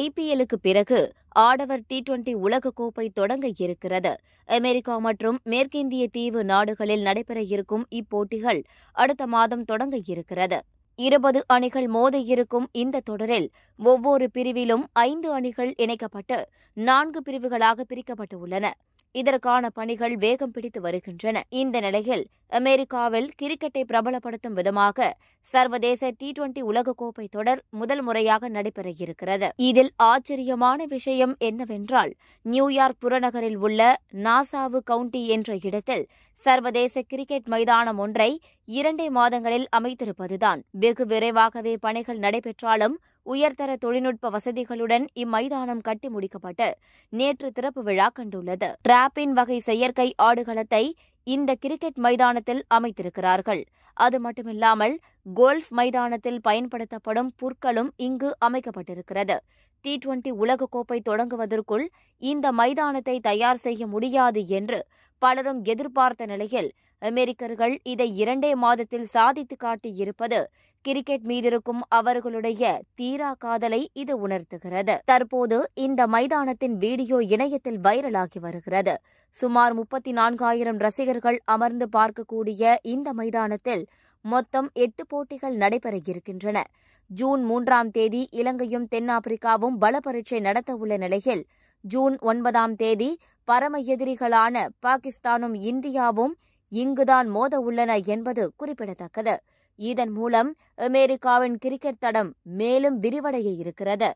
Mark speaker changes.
Speaker 1: ஐபிஎல்லுக்கு பிறகு ஆடவர் T twenty உலகக்கோப்பை தொடங்க இருக்கிறது அமெரிக்கா மற்றும் மேற்கிந்திய தீவு நாடுகளில் நடைபெற இருக்கும் இப்போட்டிகள் அடுத்த மாதம் தொடங்க இருக்கிறது இருபது அணிகள் மோத இருக்கும் இந்த தொடரில் ஒவ்வொரு பிரிவிலும் ஐந்து அணிகள் இணைக்கப்பட்டு நான்கு பிரிவுகளாக பிரிக்கப்பட்டுள்ளன இதற்கான பணிகள் வேகம் பிடித்து வருகின்றன இந்த நிலையில் அமெரிக்காவில் கிரிக்கெட்டை பிரபலப்படுத்தும் விதமாக சர்வதேச டி டுவெண்டி உலகக்கோப்பை தொடர் முதல் முறையாக நடைபெற இருக்கிறது இதில் ஆச்சரியமான விஷயம் என்னவென்றால் நியூயார்க் புறநகரில் உள்ள நாசாவு கவுண்டி என்ற இடத்தில் சர்வதேச கிரிக்கெட் மைதானம் ஒன்றை இரண்டே மாதங்களில் அமைத்திருப்பதுதான் வெகு விரைவாகவே பணிகள் நடைபெற்றாலும் உயர்தர தொழில்நுட்ப வசதிகளுடன் இம்மைதானம் கட்டி முடிக்கப்பட்டு நேற்று திறப்பு விழா கண்டுள்ளது டிராப்பின் வகை செயற்கை ஆடுகளத்தை இந்த கிரிக்கெட் மைதானத்தில் அமைத்திருக்கிறார்கள் அது மட்டுமில்லாமல் கோல்ஃப் மைதானத்தில் பயன்படுத்தப்படும் புற்களும் இங்கு அமைக்கப்பட்டிருக்கிறது டி டுவெண்டி உலகக்கோப்பை தொடங்குவதற்குள் இந்த மைதானத்தை தயார் செய்ய முடியாது என்று பலரும் எதிர்பார்த்த நிலையில் அமெரிக்கர்கள் இதை இரண்டே மாதத்தில் சாதித்து காட்டியிருப்பது கிரிக்கெட் மீதிருக்கும் அவர்களுடைய தீரா காதலை இது உணர்த்துகிறது தற்போது இந்த மைதானத்தின் வீடியோ இணையத்தில் வைரலாகி வருகிறது சுமார் முப்பத்தி நான்காயிரம் ரசிகர்கள் அமர்ந்து பார்க்கக்கூடிய இந்த மைதானத்தில் மொத்தம் எட்டு போட்டிகள் நடைபெற இருக்கின்றன ஜூன் மூன்றாம் தேதி இலங்கையும் தென்னாப்பிரிக்காவும் பல பரீட்சை நடத்தவுள்ள நிலையில் ஜூன் ஒன்பதாம் தேதி பரம எதிரிகளான பாகிஸ்தானும் இந்தியாவும் இங்குதான் மோத உள்ளன என்பது குறிப்பிடத்தக்கது இதன் மூலம் அமெரிக்காவின் கிரிக்கெட் தடம் மேலும் விரிவடைய இருக்கிறது